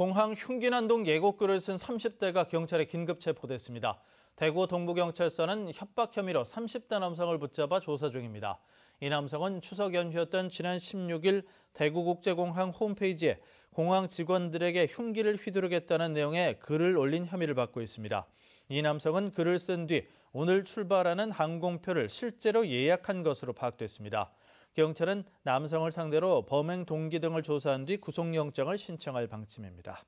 공항 흉기난동 예고글을 쓴 30대가 경찰에 긴급 체포됐습니다. 대구 동부경찰서는 협박 혐의로 30대 남성을 붙잡아 조사 중입니다. 이 남성은 추석 연휴였던 지난 16일 대구국제공항 홈페이지에 공항 직원들에게 흉기를 휘두르겠다는 내용의 글을 올린 혐의를 받고 있습니다. 이 남성은 글을 쓴 뒤 오늘 출발하는 항공표를 실제로 예약한 것으로 파악됐습니다. 경찰은 남성을 상대로 범행 동기 등을 조사한 뒤 구속영장을 신청할 방침입니다.